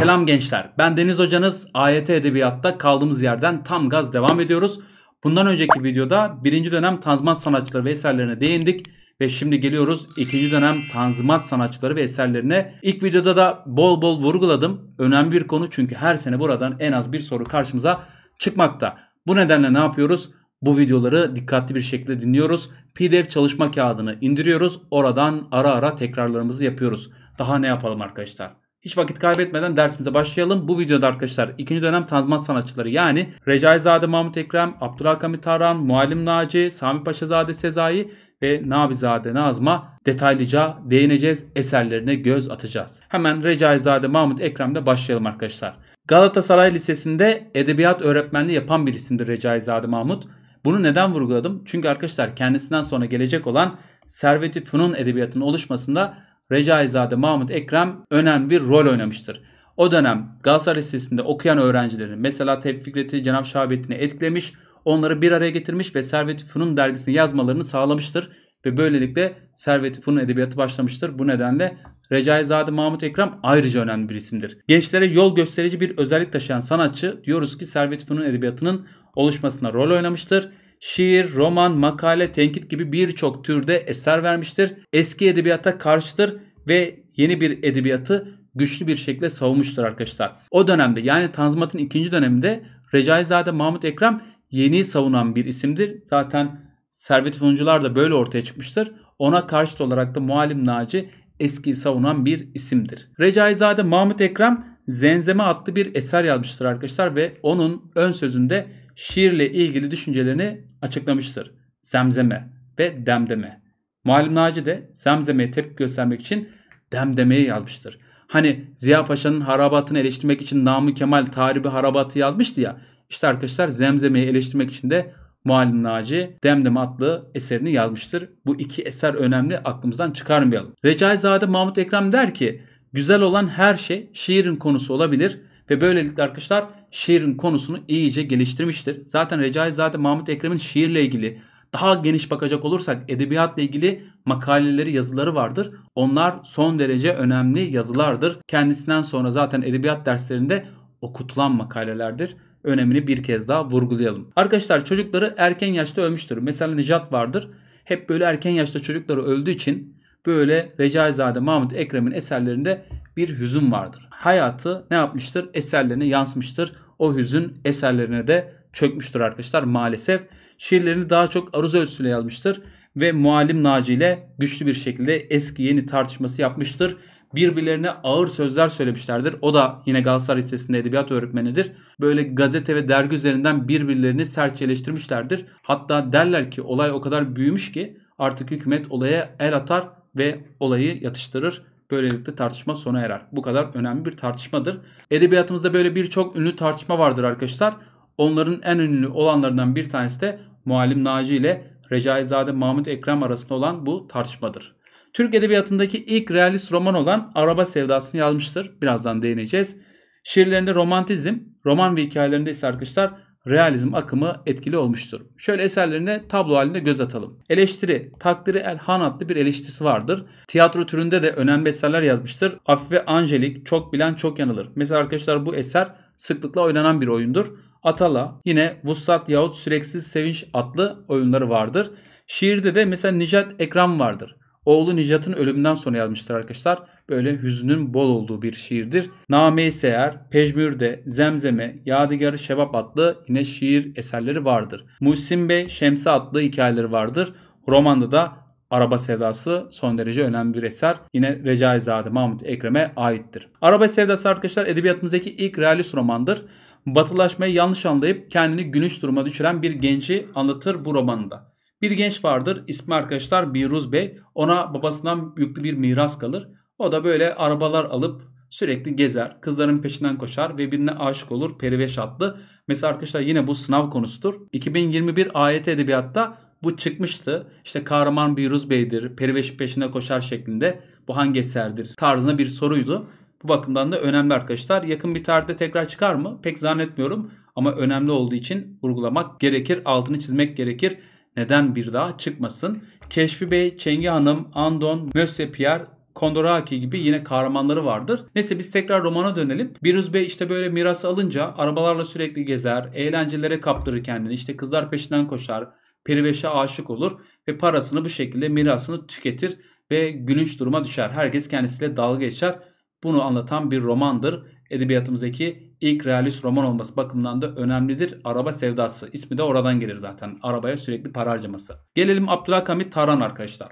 Selam gençler. Ben Deniz Hocanız. AYT Edebiyat'ta kaldığımız yerden tam gaz devam ediyoruz. Bundan önceki videoda birinci dönem tanzimat sanatçıları ve eserlerine değindik. Ve şimdi geliyoruz ikinci dönem tanzimat sanatçıları ve eserlerine. İlk videoda da bol bol vurguladım. Önemli bir konu çünkü her sene buradan en az bir soru karşımıza çıkmakta. Bu nedenle ne yapıyoruz? Bu videoları dikkatli bir şekilde dinliyoruz. PDF çalışma kağıdını indiriyoruz. Oradan ara ara tekrarlarımızı yapıyoruz. Daha ne yapalım arkadaşlar? Hiç vakit kaybetmeden dersimize başlayalım. Bu videoda arkadaşlar ikinci dönem tanzimat sanatçıları yani Recaizade Mahmut Ekrem, Abdülhakamit Tarhan, Muallim Naci, Sami Paşazade Sezai ve Nabizade Nazma detaylıca değineceğiz. Eserlerine göz atacağız. Hemen Recaizade Mahmut Ekrem'de başlayalım arkadaşlar. Galatasaray Lisesi'nde edebiyat öğretmenliği yapan bir isimdir Recaizade Mahmut. Bunu neden vurguladım? Çünkü arkadaşlar kendisinden sonra gelecek olan Servet-i Fünun edebiyatının oluşmasında Recaizade Mahmut Ekrem önemli bir rol oynamıştır. O dönem Galatasaray Lisesi'nde okuyan öğrencilerin mesela Tevfik Fikret'i Cenab Şahbettin'i etkilemiş, onları bir araya getirmiş ve servet Fu'nun Fünun yazmalarını sağlamıştır. Ve böylelikle servet Fu'nun edebiyatı başlamıştır. Bu nedenle Recaizade Mahmut Ekrem ayrıca önemli bir isimdir. Gençlere yol gösterici bir özellik taşıyan sanatçı diyoruz ki servet Fu'nun edebiyatının oluşmasına rol oynamıştır şiir, roman, makale, tenkit gibi birçok türde eser vermiştir. Eski edebiyata karşıdır ve yeni bir edebiyatı güçlü bir şekilde savunmuştur arkadaşlar. O dönemde yani Tanzimat'ın ikinci döneminde Recaizade Mahmut Ekrem yeni savunan bir isimdir. Zaten Servet Fünuncular da böyle ortaya çıkmıştır. Ona karşıt olarak da Muallim Naci eskiyi savunan bir isimdir. Recaizade Mahmut Ekrem Zenzeme adlı bir eser yazmıştır arkadaşlar ve onun ön sözünde şiirle ilgili düşüncelerini açıklamıştır. Zemzeme ve demdeme. Muallim Naci de zemzemeye tepki göstermek için demdemeyi yazmıştır. Hani Ziya Paşa'nın harabatını eleştirmek için Namık Kemal tarihi harabatı yazmıştı ya. İşte arkadaşlar zemzemeyi eleştirmek için de Muallim Naci Demdeme adlı eserini yazmıştır. Bu iki eser önemli aklımızdan çıkarmayalım. Recaizade Mahmut Ekrem der ki güzel olan her şey şiirin konusu olabilir. Ve böylelikle arkadaşlar şiirin konusunu iyice geliştirmiştir. Zaten Recai zaten Mahmut Ekrem'in şiirle ilgili daha geniş bakacak olursak edebiyatla ilgili makaleleri, yazıları vardır. Onlar son derece önemli yazılardır. Kendisinden sonra zaten edebiyat derslerinde okutulan makalelerdir. Önemini bir kez daha vurgulayalım. Arkadaşlar çocukları erken yaşta ölmüştür. Mesela Nejat vardır. Hep böyle erken yaşta çocukları öldüğü için böyle Recaizade Mahmut Ekrem'in eserlerinde bir hüzün vardır. Hayatı ne yapmıştır? Eserlerine yansımıştır. O hüzün eserlerine de çökmüştür arkadaşlar maalesef. Şiirlerini daha çok aruz ölçüsüyle yazmıştır ve Muallim Naci ile güçlü bir şekilde eski yeni tartışması yapmıştır. Birbirlerine ağır sözler söylemişlerdir. O da yine Galatasaray Lisesi'nde edebiyat öğretmenidir. Böyle gazete ve dergi üzerinden birbirlerini eleştirmişlerdir. Hatta derler ki olay o kadar büyümüş ki artık hükümet olaya el atar ve olayı yatıştırır. Böylelikle tartışma sona erer. Bu kadar önemli bir tartışmadır. Edebiyatımızda böyle birçok ünlü tartışma vardır arkadaşlar. Onların en ünlü olanlarından bir tanesi de Muallim Naci ile Recaizade Mahmut Ekrem arasında olan bu tartışmadır. Türk edebiyatındaki ilk realist roman olan Araba Sevdası'nı yazmıştır. Birazdan değineceğiz. Şiirlerinde romantizm, roman ve hikayelerinde ise arkadaşlar realizm akımı etkili olmuştur. Şöyle eserlerine tablo halinde göz atalım. Eleştiri, Takdiri El Han adlı bir eleştirisi vardır. Tiyatro türünde de önemli eserler yazmıştır. Afife Angelik, Çok Bilen Çok Yanılır. Mesela arkadaşlar bu eser sıklıkla oynanan bir oyundur. Atala, yine Vuslat yahut Süreksiz Sevinç adlı oyunları vardır. Şiirde de mesela Nicat Ekram vardır. Oğlu Nicat'ın ölümünden sonra yazmıştır arkadaşlar. Böyle hüznün bol olduğu bir şiirdir. Name-i Seher, Pejmürde, Zemzeme, Yadigar-ı Şebap adlı yine şiir eserleri vardır. Muhsin Bey, Şemsi adlı hikayeleri vardır. Romanda da Araba Sevdası son derece önemli bir eser. Yine Recaizade Mahmut Ekrem'e aittir. Araba Sevdası arkadaşlar edebiyatımızdaki ilk realist romandır. Batılaşmayı yanlış anlayıp kendini günüş duruma düşüren bir genci anlatır bu romanda. Bir genç vardır. İsmi arkadaşlar Biruz Bey. Ona babasından yüklü bir miras kalır. O da böyle arabalar alıp sürekli gezer. Kızların peşinden koşar ve birine aşık olur. Periveş adlı. Mesela arkadaşlar yine bu sınav konusudur. 2021 AYT Edebiyat'ta bu çıkmıştı. İşte kahraman Biruz Bey'dir. Periveş peşine koşar şeklinde. Bu hangi eserdir? Tarzına bir soruydu. Bu bakımdan da önemli arkadaşlar. Yakın bir tarihte tekrar çıkar mı? Pek zannetmiyorum ama önemli olduğu için vurgulamak gerekir, altını çizmek gerekir. Neden bir daha çıkmasın? Keşfi Bey, Çengi Hanım, Andon, Mösse Pierre, Kondoraki gibi yine kahramanları vardır. Neyse biz tekrar romana dönelim. Biruz Bey işte böyle mirası alınca arabalarla sürekli gezer, eğlencelere kaptırır kendini. İşte kızlar peşinden koşar, periveşe aşık olur ve parasını bu şekilde mirasını tüketir ve gülünç duruma düşer. Herkes kendisiyle dalga geçer. Bunu anlatan bir romandır. Edebiyatımızdaki ilk realist roman olması bakımından da önemlidir. Araba sevdası. ismi de oradan gelir zaten. Arabaya sürekli para harcaması. Gelelim Abdülhakamit Taran arkadaşlar.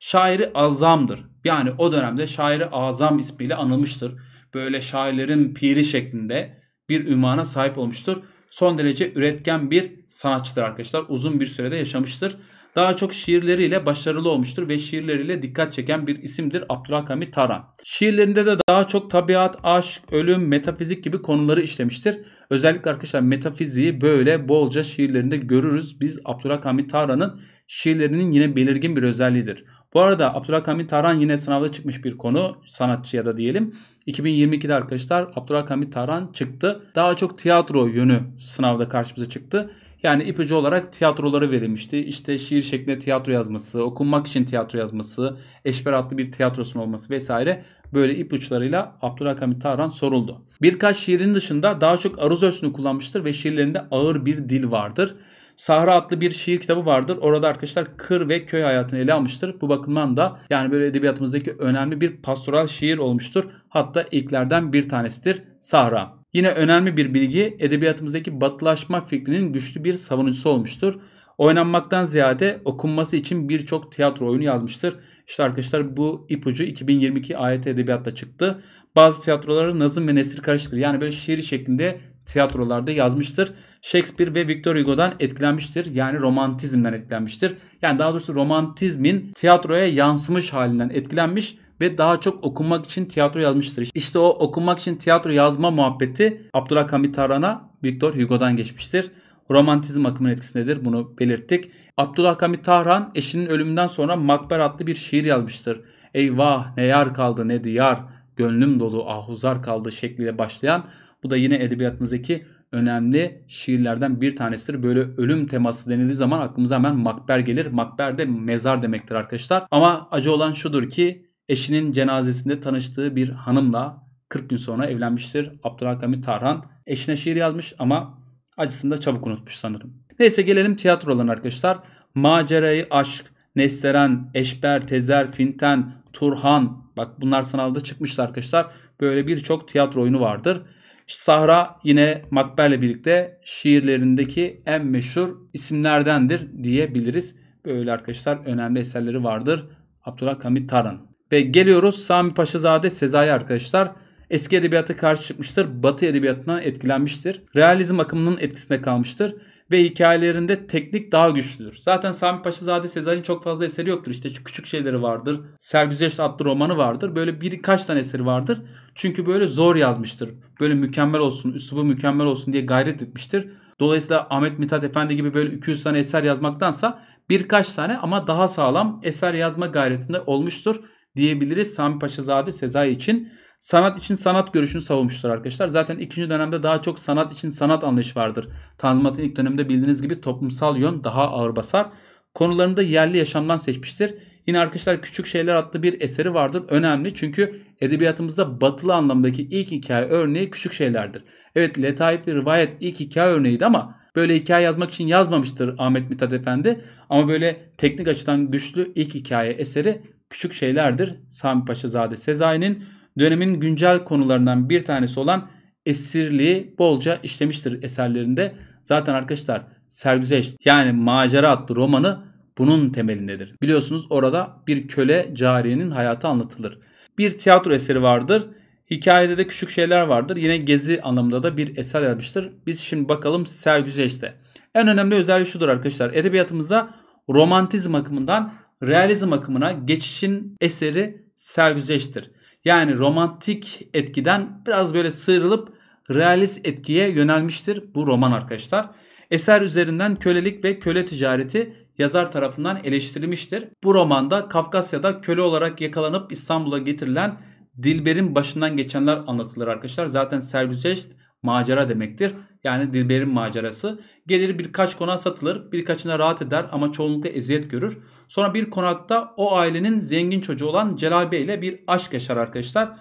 Şairi azamdır. Yani o dönemde şairi azam ismiyle anılmıştır. Böyle şairlerin piri şeklinde bir ünvana sahip olmuştur. Son derece üretken bir sanatçıdır arkadaşlar. Uzun bir sürede yaşamıştır daha çok şiirleriyle başarılı olmuştur ve şiirleriyle dikkat çeken bir isimdir Abdülhakami Taran. Şiirlerinde de daha çok tabiat, aşk, ölüm, metafizik gibi konuları işlemiştir. Özellikle arkadaşlar metafiziği böyle bolca şiirlerinde görürüz. Biz Abdülhakami Taran'ın şiirlerinin yine belirgin bir özelliğidir. Bu arada Abdülhakamit Taran yine sınavda çıkmış bir konu sanatçı ya da diyelim. 2022'de arkadaşlar Abdülhakamit Taran çıktı. Daha çok tiyatro yönü sınavda karşımıza çıktı. Yani ipucu olarak tiyatroları verilmişti. İşte şiir şeklinde tiyatro yazması, okunmak için tiyatro yazması, eşber adlı bir tiyatrosun olması vesaire böyle ipuçlarıyla Abdurrahman Tarhan soruldu. Birkaç şiirin dışında daha çok aruz ölçüsünü kullanmıştır ve şiirlerinde ağır bir dil vardır. Sahra adlı bir şiir kitabı vardır. Orada arkadaşlar kır ve köy hayatını ele almıştır. Bu bakımdan da yani böyle edebiyatımızdaki önemli bir pastoral şiir olmuştur. Hatta ilklerden bir tanesidir Sahra. Yine önemli bir bilgi edebiyatımızdaki batılaşma fikrinin güçlü bir savunucusu olmuştur. Oynanmaktan ziyade okunması için birçok tiyatro oyunu yazmıştır. İşte arkadaşlar bu ipucu 2022 AYT Edebiyat'ta çıktı. Bazı tiyatroları nazım ve nesir karışıktır. Yani böyle şiir şeklinde tiyatrolarda yazmıştır. Shakespeare ve Victor Hugo'dan etkilenmiştir. Yani romantizmden etkilenmiştir. Yani daha doğrusu romantizmin tiyatroya yansımış halinden etkilenmiş ve daha çok okunmak için tiyatro yazmıştır. İşte o okunmak için tiyatro yazma muhabbeti Abdülhakamit Tarhan'a Victor Hugo'dan geçmiştir. Romantizm akımının etkisindedir bunu belirttik. Abdülhakamit Tarhan eşinin ölümünden sonra Makber adlı bir şiir yazmıştır. Eyvah ne yar kaldı ne diyar, gönlüm dolu ahuzar kaldı şekliyle başlayan bu da yine edebiyatımızdaki önemli şiirlerden bir tanesidir. Böyle ölüm teması denildiği zaman aklımıza hemen makber gelir. Makber de mezar demektir arkadaşlar. Ama acı olan şudur ki eşinin cenazesinde tanıştığı bir hanımla 40 gün sonra evlenmiştir. Abdülhakamit Tarhan eşine şiir yazmış ama acısını da çabuk unutmuş sanırım. Neyse gelelim tiyatrolarına arkadaşlar. Macerayı Aşk, Nesteren, Eşber, Tezer, Finten, Turhan. Bak bunlar sanalda çıkmıştı arkadaşlar. Böyle birçok tiyatro oyunu vardır. Sahra yine Makber'le birlikte şiirlerindeki en meşhur isimlerdendir diyebiliriz. Böyle arkadaşlar önemli eserleri vardır. Abdülhakamit Tarhan. Ve geliyoruz Sami Paşazade Sezai arkadaşlar. Eski edebiyata karşı çıkmıştır. Batı edebiyatına etkilenmiştir. Realizm akımının etkisinde kalmıştır. Ve hikayelerinde teknik daha güçlüdür. Zaten Sami Paşazade Sezai'nin çok fazla eseri yoktur. İşte küçük şeyleri vardır. Sergüzeşt adlı romanı vardır. Böyle birkaç tane eseri vardır. Çünkü böyle zor yazmıştır. Böyle mükemmel olsun, üslubu mükemmel olsun diye gayret etmiştir. Dolayısıyla Ahmet Mithat Efendi gibi böyle 200 tane eser yazmaktansa birkaç tane ama daha sağlam eser yazma gayretinde olmuştur diyebiliriz Sami Paşazade Sezai için. Sanat için sanat görüşünü savunmuştur arkadaşlar. Zaten ikinci dönemde daha çok sanat için sanat anlayışı vardır. Tanzimat'ın ilk döneminde bildiğiniz gibi toplumsal yön daha ağır basar. Konularını da yerli yaşamdan seçmiştir. Yine arkadaşlar Küçük Şeyler adlı bir eseri vardır. Önemli çünkü edebiyatımızda batılı anlamdaki ilk hikaye örneği Küçük Şeyler'dir. Evet letaip bir Rivayet ilk hikaye örneğiydi ama böyle hikaye yazmak için yazmamıştır Ahmet Mithat Efendi. Ama böyle teknik açıdan güçlü ilk hikaye eseri küçük şeylerdir. Sami Paşazade Sezai'nin dönemin güncel konularından bir tanesi olan esirliği bolca işlemiştir eserlerinde. Zaten arkadaşlar Sergüzeşt yani Macera adlı romanı bunun temelindedir. Biliyorsunuz orada bir köle cariyenin hayatı anlatılır. Bir tiyatro eseri vardır. Hikayede de küçük şeyler vardır. Yine gezi anlamında da bir eser yapmıştır. Biz şimdi bakalım Sergüzeşt'e. En önemli özelliği şudur arkadaşlar. Edebiyatımızda romantizm akımından realizm akımına geçişin eseri sergüzeştir. Yani romantik etkiden biraz böyle sıyrılıp realist etkiye yönelmiştir bu roman arkadaşlar. Eser üzerinden kölelik ve köle ticareti yazar tarafından eleştirilmiştir. Bu romanda Kafkasya'da köle olarak yakalanıp İstanbul'a getirilen Dilber'in başından geçenler anlatılır arkadaşlar. Zaten sergüzeşt macera demektir yani Dilber'in macerası. Gelir birkaç konağa satılır, birkaçına rahat eder ama çoğunlukla eziyet görür. Sonra bir konakta o ailenin zengin çocuğu olan Celal Bey ile bir aşk yaşar arkadaşlar.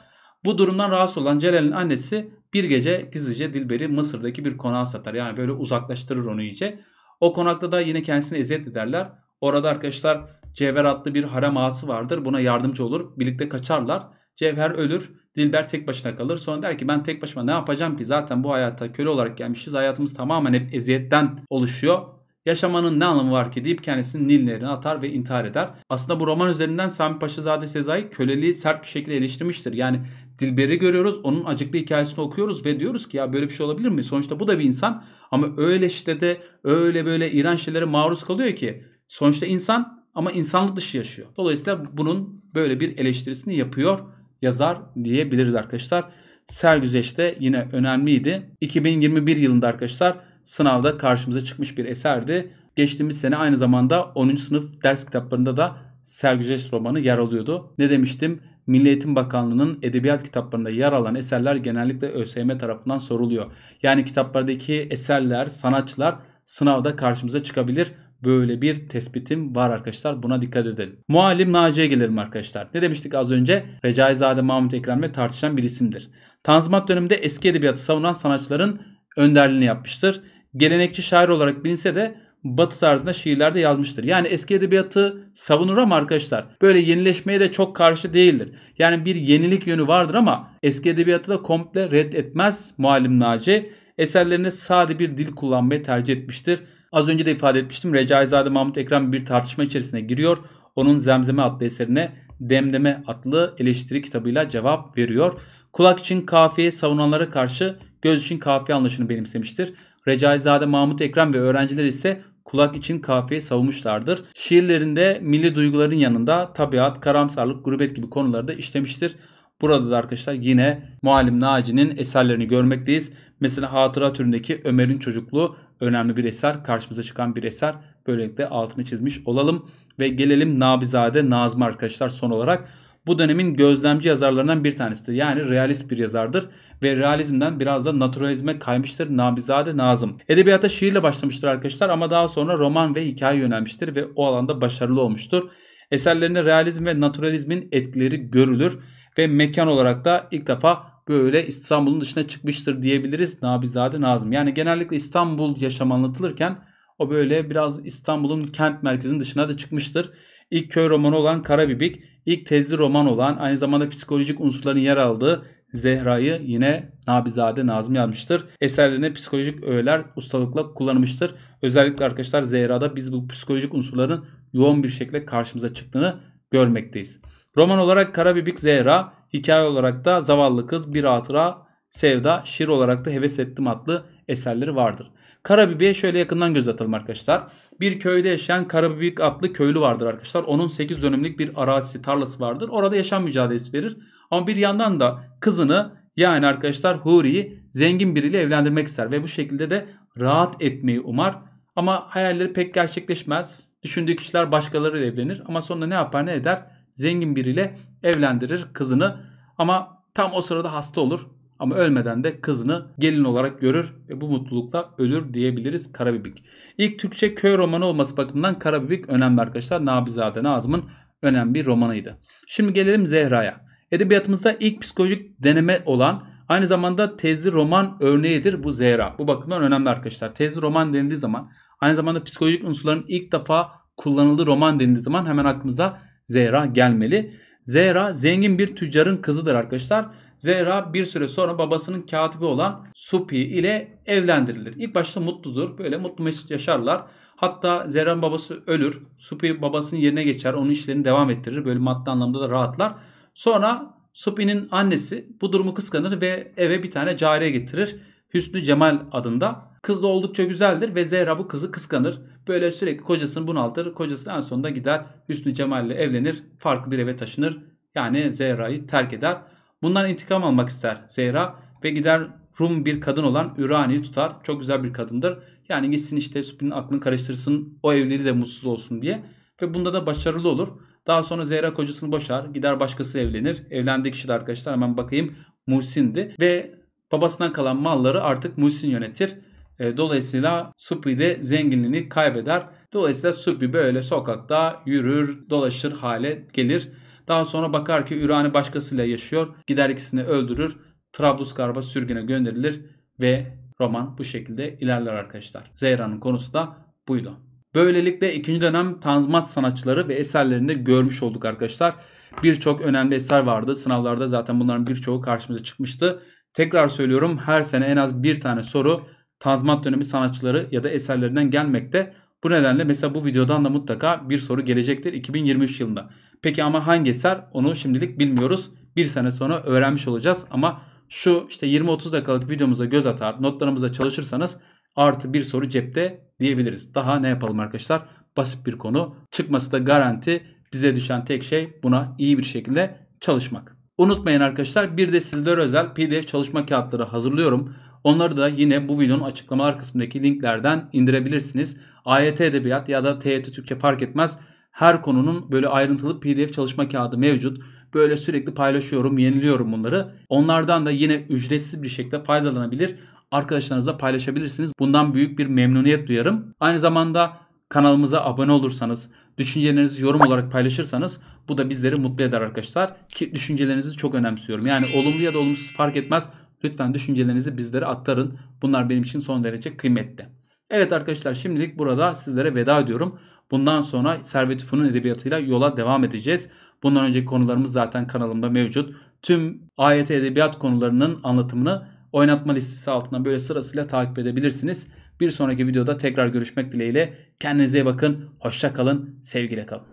Bu durumdan rahatsız olan Celal'in annesi bir gece gizlice Dilber'i Mısır'daki bir konağa satar. Yani böyle uzaklaştırır onu iyice. O konakta da yine kendisini eziyet ederler. Orada arkadaşlar Cevher adlı bir harem ağası vardır. Buna yardımcı olur. Birlikte kaçarlar. Cevher ölür. Dilber tek başına kalır. Sonra der ki ben tek başıma ne yapacağım ki? Zaten bu hayata köle olarak gelmişiz. Hayatımız tamamen hep eziyetten oluşuyor. Yaşamanın ne anlamı var ki deyip kendisini Nil atar ve intihar eder. Aslında bu roman üzerinden Sami Paşazade Sezai köleliği sert bir şekilde eleştirmiştir. Yani Dilber'i görüyoruz, onun acıklı hikayesini okuyoruz ve diyoruz ki ya böyle bir şey olabilir mi? Sonuçta bu da bir insan ama öyle işte de öyle böyle iğrenç şeylere maruz kalıyor ki sonuçta insan ama insanlık dışı yaşıyor. Dolayısıyla bunun böyle bir eleştirisini yapıyor yazar diyebiliriz arkadaşlar. Sergüzeş de yine önemliydi. 2021 yılında arkadaşlar sınavda karşımıza çıkmış bir eserdi. Geçtiğimiz sene aynı zamanda 10. sınıf ders kitaplarında da Sergüzeş romanı yer alıyordu. Ne demiştim? Milli Eğitim Bakanlığı'nın edebiyat kitaplarında yer alan eserler genellikle ÖSYM tarafından soruluyor. Yani kitaplardaki eserler, sanatçılar sınavda karşımıza çıkabilir. Böyle bir tespitim var arkadaşlar. Buna dikkat edelim. Muallim Naci'ye gelirim arkadaşlar. Ne demiştik az önce? Recaizade Mahmut Ekrem'le tartışan bir isimdir. Tanzimat döneminde eski edebiyatı savunan sanatçıların önderliğini yapmıştır. Gelenekçi şair olarak bilinse de batı tarzında şiirlerde yazmıştır. Yani eski edebiyatı savunur ama arkadaşlar böyle yenileşmeye de çok karşı değildir. Yani bir yenilik yönü vardır ama eski edebiyatı da komple reddetmez muallim Naci. Eserlerinde sade bir dil kullanmayı tercih etmiştir. Az önce de ifade etmiştim. Recaizade Mahmut Ekrem bir tartışma içerisine giriyor. Onun Zemzeme adlı eserine Demdeme adlı eleştiri kitabıyla cevap veriyor. Kulak için kafiye savunanlara karşı göz için kafiye anlayışını benimsemiştir. Recaizade Mahmut Ekrem ve öğrenciler ise kulak için kafiye savunmuşlardır. Şiirlerinde milli duyguların yanında tabiat, karamsarlık, gurbet gibi konuları da işlemiştir. Burada da arkadaşlar yine Muallim Naci'nin eserlerini görmekteyiz Mesela hatıra türündeki Ömer'in çocukluğu önemli bir eser. Karşımıza çıkan bir eser. Böylelikle altını çizmiş olalım. Ve gelelim Nabizade Nazım arkadaşlar son olarak. Bu dönemin gözlemci yazarlarından bir tanesidir. Yani realist bir yazardır ve realizmden biraz da naturalizme kaymıştır Nabizade Nazım. Edebiyata şiirle başlamıştır arkadaşlar ama daha sonra roman ve hikaye yönelmiştir ve o alanda başarılı olmuştur. Eserlerinde realizm ve naturalizmin etkileri görülür ve mekan olarak da ilk defa böyle İstanbul'un dışına çıkmıştır diyebiliriz Nabizade Nazım. Yani genellikle İstanbul yaşamı anlatılırken o böyle biraz İstanbul'un kent merkezinin dışına da çıkmıştır. İlk köy romanı olan Karabibik, ilk tezli roman olan aynı zamanda psikolojik unsurların yer aldığı Zehra'yı yine Nabizade Nazım yazmıştır. Eserlerine psikolojik öğeler ustalıkla kullanmıştır. Özellikle arkadaşlar Zehra'da biz bu psikolojik unsurların yoğun bir şekilde karşımıza çıktığını görmekteyiz. Roman olarak Karabibik Zehra Hikaye olarak da Zavallı Kız, Bir Hatıra, Sevda, şiir olarak da Heves Ettim adlı eserleri vardır. Karabibi'ye şöyle yakından göz atalım arkadaşlar. Bir köyde yaşayan Karabibik adlı köylü vardır arkadaşlar. Onun 8 dönümlük bir arazisi, tarlası vardır. Orada yaşam mücadelesi verir. Ama bir yandan da kızını yani arkadaşlar Huri'yi zengin biriyle evlendirmek ister ve bu şekilde de rahat etmeyi umar. Ama hayalleri pek gerçekleşmez. Düşündüğü kişiler başkalarıyla evlenir ama sonunda ne yapar ne eder? Zengin biriyle evlendirir kızını ama tam o sırada hasta olur. Ama ölmeden de kızını gelin olarak görür ve bu mutlulukla ölür diyebiliriz Karabibik. İlk Türkçe köy romanı olması bakımından Karabibik önemli arkadaşlar. Nabizade Nazım'ın önemli romanıydı. Şimdi gelelim Zehra'ya. Edebiyatımızda ilk psikolojik deneme olan aynı zamanda tezli roman örneğidir bu Zehra. Bu bakımdan önemli arkadaşlar. Tezli roman denildiği zaman aynı zamanda psikolojik unsurların ilk defa kullanıldığı roman denildiği zaman hemen aklımıza Zehra gelmeli. Zehra zengin bir tüccarın kızıdır arkadaşlar. Zehra bir süre sonra babasının katibi olan Supi ile evlendirilir. İlk başta mutludur. Böyle mutlu mesut yaşarlar. Hatta Zehra'nın babası ölür. Supi babasının yerine geçer. Onun işlerini devam ettirir. Böyle maddi anlamda da rahatlar. Sonra Supi'nin annesi bu durumu kıskanır ve eve bir tane cariye getirir. Hüsnü Cemal adında. Kız da oldukça güzeldir ve Zehra bu kızı kıskanır. Böyle sürekli kocasını bunaltır. Kocası en sonunda gider Hüsnü Cemal ile evlenir. Farklı bir eve taşınır. Yani Zehra'yı terk eder. Bundan intikam almak ister Zehra ve gider Rum bir kadın olan Ürani'yi tutar. Çok güzel bir kadındır. Yani gitsin işte Supi'nin aklını karıştırsın o evliliği de mutsuz olsun diye. Ve bunda da başarılı olur. Daha sonra Zehra kocasını boşar. Gider başkası evlenir. Evlendiği kişi de arkadaşlar hemen bakayım Muhsin'di. Ve babasından kalan malları artık Muhsin yönetir. E, dolayısıyla Supi de zenginliğini kaybeder. Dolayısıyla Supi böyle sokakta yürür, dolaşır hale gelir. Daha sonra bakar ki Ürani başkasıyla yaşıyor. Gider ikisini öldürür. Trablusgarb'a sürgüne gönderilir ve roman bu şekilde ilerler arkadaşlar. Zehra'nın konusu da buydu. Böylelikle ikinci dönem Tanzimat sanatçıları ve eserlerini görmüş olduk arkadaşlar. Birçok önemli eser vardı. Sınavlarda zaten bunların birçoğu karşımıza çıkmıştı. Tekrar söylüyorum her sene en az bir tane soru Tazmat dönemi sanatçıları ya da eserlerinden gelmekte. Bu nedenle mesela bu videodan da mutlaka bir soru gelecektir 2023 yılında. Peki ama hangi eser onu şimdilik bilmiyoruz. Bir sene sonra öğrenmiş olacağız ama şu işte 20-30 dakikalık videomuza göz atar, notlarımıza çalışırsanız artı bir soru cepte diyebiliriz. Daha ne yapalım arkadaşlar? Basit bir konu. Çıkması da garanti. Bize düşen tek şey buna iyi bir şekilde çalışmak. Unutmayın arkadaşlar bir de sizlere özel PDF çalışma kağıtları hazırlıyorum. Onları da yine bu videonun açıklamalar kısmındaki linklerden indirebilirsiniz. AYT Edebiyat ya da TYT Türkçe fark etmez. Her konunun böyle ayrıntılı PDF çalışma kağıdı mevcut. Böyle sürekli paylaşıyorum, yeniliyorum bunları. Onlardan da yine ücretsiz bir şekilde faydalanabilir. Arkadaşlarınızla paylaşabilirsiniz. Bundan büyük bir memnuniyet duyarım. Aynı zamanda kanalımıza abone olursanız, düşüncelerinizi yorum olarak paylaşırsanız bu da bizleri mutlu eder arkadaşlar. Ki düşüncelerinizi çok önemsiyorum. Yani olumlu ya da olumsuz fark etmez. Lütfen düşüncelerinizi bizlere aktarın. Bunlar benim için son derece kıymetli. Evet arkadaşlar şimdilik burada sizlere veda ediyorum. Bundan sonra Servet Ufun'un edebiyatıyla yola devam edeceğiz. Bundan önceki konularımız zaten kanalımda mevcut. Tüm AYT edebiyat konularının anlatımını oynatma listesi altından böyle sırasıyla takip edebilirsiniz. Bir sonraki videoda tekrar görüşmek dileğiyle. Kendinize iyi bakın. Hoşça kalın. Sevgiyle kalın.